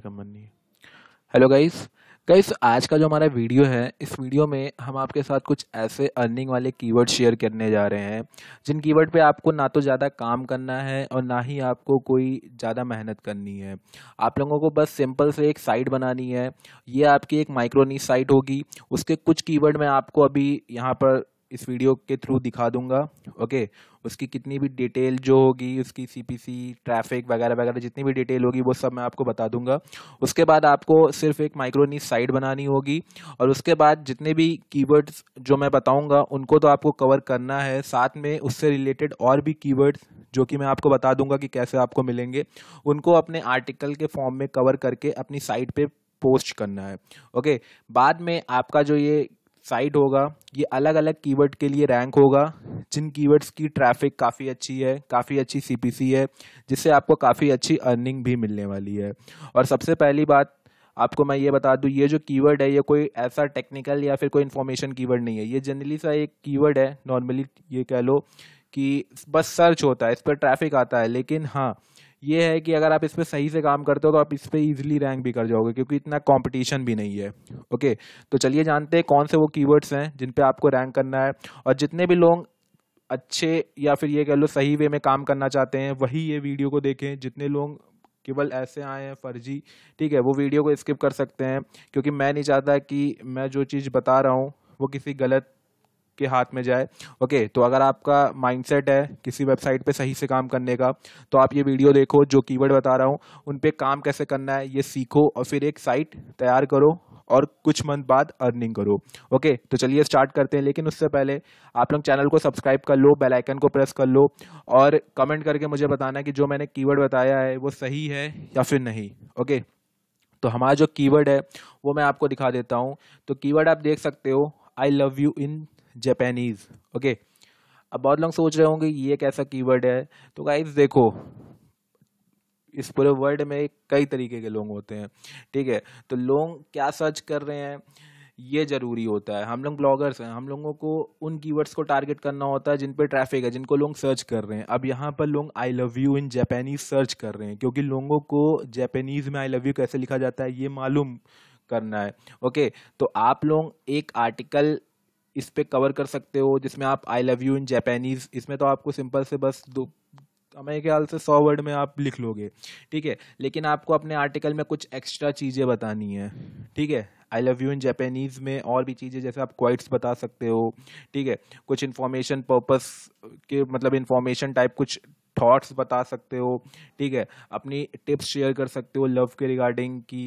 का मन नहीं है हेलो गाइस गाइस आज का जो हमारा वीडियो है इस वीडियो में हम आपके साथ कुछ ऐसे अर्निंग वाले कीवर्ड शेयर करने जा रहे हैं जिन कीवर्ड पे आपको ना तो ज़्यादा काम करना है और ना ही आपको कोई ज़्यादा मेहनत करनी है आप लोगों को बस सिंपल से एक साइट बनानी है ये आपकी एक माइक्रोनी साइट होगी उसके कुछ कीवर्ड मैं आपको अभी यहाँ पर इस वीडियो के थ्रू दिखा दूंगा ओके उसकी कितनी भी डिटेल जो होगी उसकी सीपीसी ट्रैफिक वगैरह वगैरह जितनी भी डिटेल होगी वो सब मैं आपको बता दूंगा उसके बाद आपको सिर्फ एक माइक्रोनी साइट बनानी होगी और उसके बाद जितने भी कीवर्ड्स जो मैं बताऊंगा उनको तो आपको कवर करना है साथ में उससे रिलेटेड और भी कीवर्ड्स जो कि मैं आपको बता दूंगा कि कैसे आपको मिलेंगे उनको अपने आर्टिकल के फॉर्म में कवर करके अपनी साइट पे पोस्ट करना है ओके बाद में आपका जो ये साइट होगा ये अलग अलग कीवर्ड के लिए रैंक होगा जिन कीवर्ड्स की ट्रैफिक काफ़ी अच्छी है काफ़ी अच्छी सी है जिससे आपको काफ़ी अच्छी अर्निंग भी मिलने वाली है और सबसे पहली बात आपको मैं ये बता दूँ ये जो कीवर्ड है ये कोई ऐसा टेक्निकल या फिर कोई इन्फॉर्मेशन कीवर्ड नहीं है ये जनरली सा एक कीवर्ड है नॉर्मली ये कह लो कि बस सर्च होता है इस पर ट्रैफिक आता है लेकिन हाँ ये है कि अगर आप इस पर सही से काम करते हो तो आप इस पर ईजिली रैंक भी कर जाओगे क्योंकि इतना कॉम्पिटिशन भी नहीं है ओके तो चलिए जानते हैं कौन से वो कीवर्ड्स हैं जिन पर आपको रैंक करना है और जितने भी लोग अच्छे या फिर ये कह लो सही वे में काम करना चाहते हैं वही ये वीडियो को देखें जितने लोग केवल ऐसे आए हैं फर्जी ठीक है वो वीडियो को स्किप कर सकते हैं क्योंकि मैं नहीं चाहता कि मैं जो चीज़ बता रहा हूँ वो किसी गलत आपके हाथ में जाए ओके तो अगर आपका माइंडसेट है किसी वेबसाइट पे सही से काम करने का तो आप ये वीडियो देखो जो कीवर्ड बता रहा हूँ उन पर काम कैसे करना है ये सीखो और फिर एक साइट तैयार करो और कुछ मंथ बाद अर्निंग करो ओके तो चलिए स्टार्ट करते हैं लेकिन उससे पहले आप लोग चैनल को सब्सक्राइब कर लो बेल आइकन को प्रेस कर लो और कमेंट करके मुझे बताना कि जो मैंने कीवर्ड बताया है वो सही है या फिर नहीं ओके तो हमारा जो कीवर्ड है वो मैं आपको दिखा देता हूँ तो कीवर्ड आप देख सकते हो I love you in Japanese okay अब बहुत लोग सोच रहे होंगे ये कैसा कीवर्ड है तो गाइज देखो इस पूरे वर्ल्ड में कई तरीके के लोग होते हैं ठीक है तो लोग क्या सर्च कर रहे हैं ये ज़रूरी होता है हम लोग ब्लॉगर्स हैं हम लोगों को उन कीवर्ड्स को टारगेट करना होता है जिन पर ट्रैफिक है जिनको लोग सर्च कर रहे हैं अब यहाँ पर लोग I love you in Japanese search कर रहे हैं क्योंकि लोगों को जापानीज में आई लव यू कैसे लिखा जाता है ये मालूम करना है ओके तो आप लोग एक आर्टिकल इस पर कवर कर सकते हो जिसमें आप I love you in Japanese इसमें तो आपको सिंपल से बस दो हमारे ख्याल से सौ वर्ड में आप लिख लोगे ठीक है लेकिन आपको अपने आर्टिकल में कुछ एक्स्ट्रा चीज़ें बतानी है ठीक है I love you in Japanese में और भी चीज़ें जैसे आप क्वाइट्स बता सकते हो ठीक है कुछ इन्फॉर्मेशन पर्पस के मतलब इन्फॉर्मेशन टाइप कुछ थॉट्स बता सकते हो ठीक है अपनी टिप्स शेयर कर सकते हो लव के रिगार्डिंग की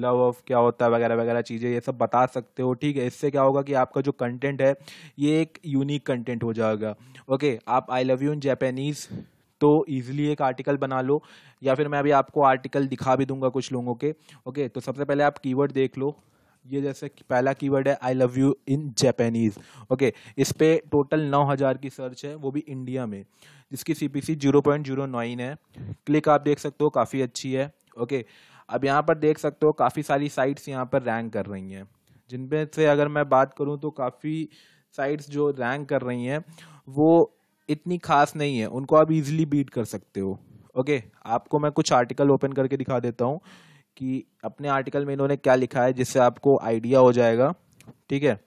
लव ऑफ क्या होता है वगैरह वगैरह चीज़ें ये सब बता सकते हो ठीक है इससे क्या होगा कि आपका जो कंटेंट है ये एक यूनिक कंटेंट हो जाएगा ओके आप I love you in Japanese तो ईजिली एक आर्टिकल बना लो या फिर मैं अभी आपको आर्टिकल दिखा भी दूंगा कुछ लोगों के ओके तो सबसे पहले आप कीवर्ड देख लो ये जैसे पहला कीवर्ड है I love you in Japanese okay इस पर टोटल नौ हज़ार की सर्च है वो भी इंडिया में जिसकी C P C zero point zero nine है क्लिक आप देख सकते हो काफ़ी अच्छी है ओके अब यहाँ पर देख सकते हो काफ़ी सारी साइट्स यहाँ पर रैंक कर रही हैं जिनमें से अगर मैं बात करूँ तो काफ़ी साइट्स जो रैंक कर रही हैं वो इतनी खास नहीं है उनको आप इजीली बीट कर सकते हो ओके आपको मैं कुछ आर्टिकल ओपन करके दिखा देता हूँ कि अपने आर्टिकल में इन्होंने क्या लिखा है जिससे आपको आइडिया हो जाएगा ठीक है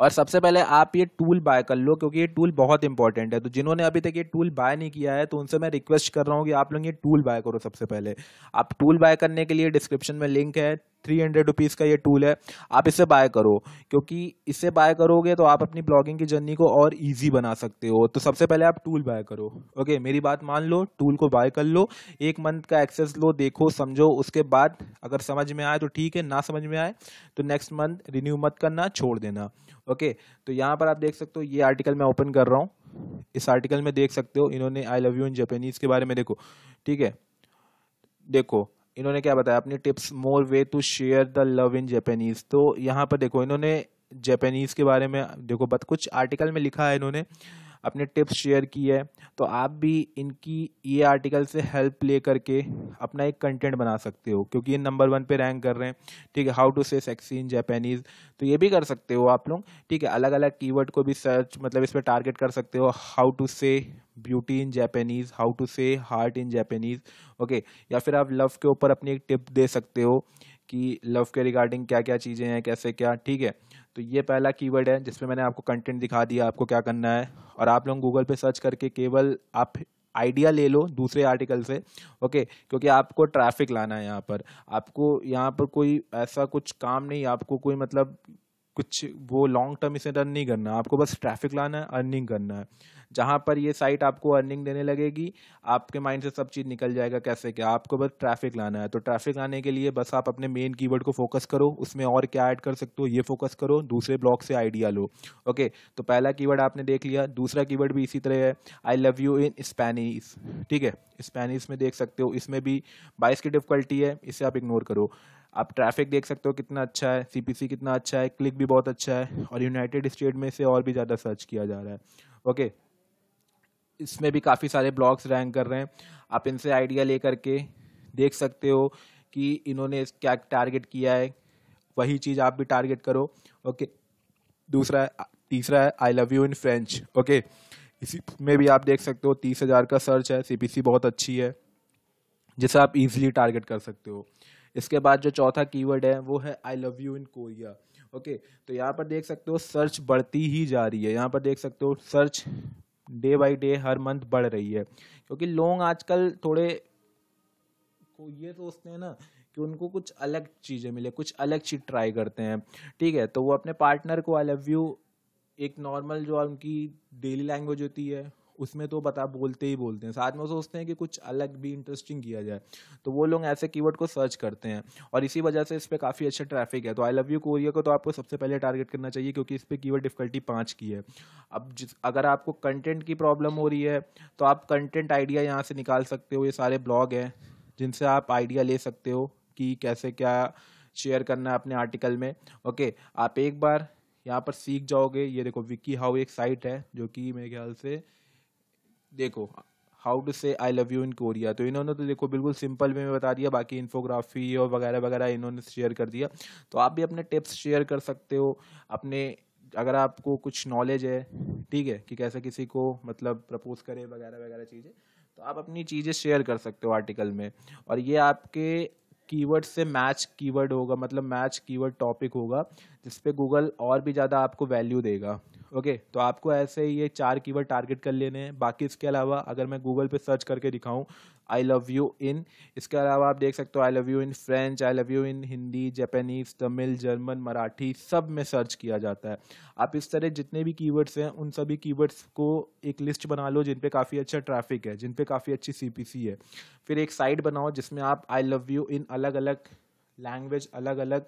और सबसे पहले आप ये टूल बाय कर लो क्योंकि ये टूल बहुत इंपॉर्टेंट है तो जिन्होंने अभी तक ये टूल बाय नहीं किया है तो उनसे मैं रिक्वेस्ट कर रहा हूँ कि आप लोग ये टूल बाय करो सबसे पहले आप टूल बाय करने के लिए डिस्क्रिप्शन में लिंक है थ्री हंड्रेड रुपीज़ का ये टूल है आप इसे बाय करो क्योंकि इसे बाय करोगे तो आप अपनी ब्लॉगिंग की जर्नी को और ईजी बना सकते हो तो सबसे पहले आप टूल बाय करो ओके मेरी बात मान लो टूल को बाय कर लो एक मंथ का एक्सेस लो देखो समझो उसके बाद अगर समझ में आए तो ठीक है ना समझ में आए तो नेक्स्ट मंथ रिन्यू मत करना छोड़ देना ओके तो यहाँ पर आप देख सकते हो ये आर्टिकल मैं ओपन कर रहा हूँ इस आर्टिकल में देख सकते हो इन्होंने I love you in Japanese के बारे में देखो ठीक है देखो इन्होंने क्या बताया अपनी tips more way to share the love in Japanese तो यहाँ पर देखो इन्होंने जैपनीज के बारे में देखो बत कुछ आर्टिकल में लिखा है इन्होंने अपने टिप्स शेयर की है तो आप भी इनकी ये आर्टिकल से हेल्प ले करके अपना एक कंटेंट बना सकते हो क्योंकि ये नंबर वन पे रैंक कर रहे हैं ठीक है how to say sexy in Japanese तो ये भी कर सकते हो आप लोग ठीक है अलग अलग कीवर्ड को भी सर्च मतलब इस पर टारगेट कर सकते हो how to say beauty in Japanese how to say heart in Japanese okay या फिर आप लव के ऊपर अपनी एक टिप दे सकते हो कि लव के रिगार्डिंग क्या क्या चीज़ें हैं कैसे क्या ठीक है तो ये पहला कीवर्ड है जिसमें मैंने आपको कंटेंट दिखा दिया आपको क्या करना है और आप लोग गूगल पे सर्च करके केवल आप आइडिया ले लो दूसरे आर्टिकल से ओके क्योंकि आपको ट्रैफिक लाना है यहाँ पर आपको यहाँ पर कोई ऐसा कुछ काम नहीं आपको कोई मतलब कुछ वो लॉन्ग टर्म इसे रन नहीं करना आपको बस ट्रैफिक लाना है अर्निंग करना है जहाँ पर ये साइट आपको अर्निंग देने लगेगी आपके माइंड से सब चीज़ निकल जाएगा कैसे क्या आपको बस ट्रैफिक लाना है तो ट्रैफिक लाने के लिए बस आप अपने मेन कीवर्ड को फोकस करो उसमें और क्या ऐड कर सकते हो ये फोकस करो दूसरे ब्लॉग से आइडिया लो ओके तो पहला कीवर्ड आपने देख लिया दूसरा कीवर्ड भी इसी तरह है I love you in Spanish ठीक है स्पेनिश में देख सकते हो इसमें भी बाइस की डिफिकल्टी है इसे आप इग्नोर करो आप ट्रैफिक देख सकते हो कितना अच्छा है सीपीसी कितना अच्छा है क्लिक भी बहुत अच्छा है और यूनाइटेड स्टेट में इसे और भी ज़्यादा सर्च किया जा रहा है ओके इसमें भी काफ़ी सारे ब्लॉग्स रैंक कर रहे हैं आप इनसे आइडिया ले करके देख सकते हो कि इन्होंने क्या टारगेट किया है वही चीज़ आप भी टारगेट करो ओके दूसरा है तीसरा है I love you in French okay इसी में भी आप देख सकते हो तीस हज़ार का सर्च है सीपीसी बहुत अच्छी है जिसे आप इजीली टारगेट कर सकते हो इसके बाद जो चौथा कीवर्ड है वो है I love you in Korea okay तो यहाँ पर देख सकते हो सर्च बढ़ती ही जा रही है यहाँ पर देख सकते हो सर्च डे बाई डे हर मंथ बढ़ रही है क्योंकि लोग आजकल थोड़े को ये सोचते हैं ना कि उनको कुछ अलग चीज़ें मिले कुछ अलग चीज़ ट्राई करते हैं ठीक है तो वो अपने पार्टनर को आई लव यू एक नॉर्मल जो उनकी डेली लैंग्वेज होती है उसमें तो बता बोलते ही बोलते हैं साथ में सोचते हैं कि कुछ अलग भी इंटरेस्टिंग किया जाए तो वो लोग ऐसे की को सर्च करते हैं और इसी वजह से इस पर काफ़ी अच्छा ट्रैफिक है तो आई लव यू कोरिया को तो आपको सबसे पहले टारगेट करना चाहिए क्योंकि इस पर की डिफिकल्टी पाँच की है अब जिस अगर आपको कंटेंट की प्रॉब्लम हो रही है तो आप कंटेंट आइडिया यहाँ से निकाल सकते हो ये सारे ब्लॉग हैं जिनसे आप आइडिया ले सकते हो कि कैसे क्या शेयर करना है अपने आर्टिकल में ओके आप एक बार यहाँ पर सीख जाओगे ये देखो विक्की हाउ एक साइट है जो कि मेरे ख्याल से देखो how to say I love you in Korea तो इन्होंने तो देखो बिल्कुल सिंपल वे में बता दिया बाकी इन्फोग्राफी और वगैरह वगैरह इन्होंने शेयर कर दिया तो आप भी अपने टिप्स शेयर कर सकते हो अपने अगर आपको कुछ नॉलेज है ठीक है कि कैसे किसी को मतलब प्रपोज करें वगैरह वगैरह चीज़ें तो आप अपनी चीज़ें शेयर कर सकते हो आर्टिकल में और ये आपके कीवर्ड से मैच कीवर्ड होगा मतलब मैच कीवर्ड टॉपिक होगा जिसपे गूगल और भी ज़्यादा आपको वैल्यू देगा ओके okay, तो आपको ऐसे ये चार कीवर्ड टारगेट कर लेने हैं बाकी इसके अलावा अगर मैं गूगल पे सर्च करके दिखाऊं आई लव यू इन इसके अलावा आप देख सकते हो I love you in French I love you in Hindi Japanese Tamil German Marathi सब में सर्च किया जाता है आप इस तरह जितने भी कीवर्ड्स हैं उन सभी कीवर्ड्स को एक लिस्ट बना लो जिन पे काफ़ी अच्छा ट्रैफिक है जिन पे काफ़ी अच्छी सी है फिर एक साइट बनाओ जिसमें आप आई लव यू इन अलग अलग लैंग्वेज अलग अलग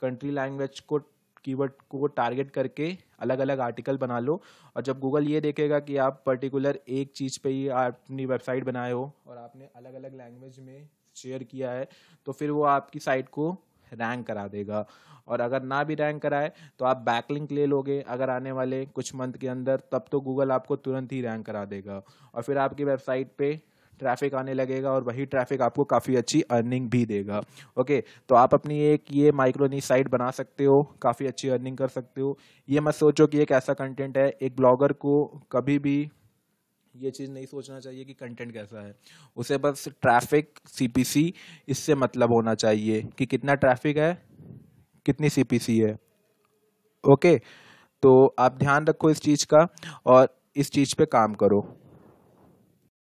कंट्री लैंग्वेज को कीवर्ड को टारगेट करके अलग अलग आर्टिकल बना लो और जब गूगल ये देखेगा कि आप पर्टिकुलर एक चीज़ पे ही अपनी वेबसाइट बनाए हो और आपने अलग अलग लैंग्वेज में शेयर किया है तो फिर वो आपकी साइट को रैंक करा देगा और अगर ना भी रैंक कराए तो आप बैकलिंक ले लोगे अगर आने वाले कुछ मंथ के अंदर तब तो गूगल आपको तुरंत ही रैंक करा देगा और फिर आपकी वेबसाइट पे ट्रैफिक आने लगेगा और वही ट्रैफिक आपको काफ़ी अच्छी अर्निंग भी देगा ओके तो आप अपनी एक ये माइक्रो साइट बना सकते हो काफ़ी अच्छी अर्निंग कर सकते हो ये मत सोचो कि एक ऐसा कंटेंट है एक ब्लॉगर को कभी भी ये चीज़ नहीं सोचना चाहिए कि कंटेंट कैसा है उसे बस ट्रैफिक सीपीसी इससे मतलब होना चाहिए कि कितना ट्रैफिक है कितनी सीपीसी है ओके तो आप ध्यान रखो इस चीज़ का और इस चीज़ पे काम करो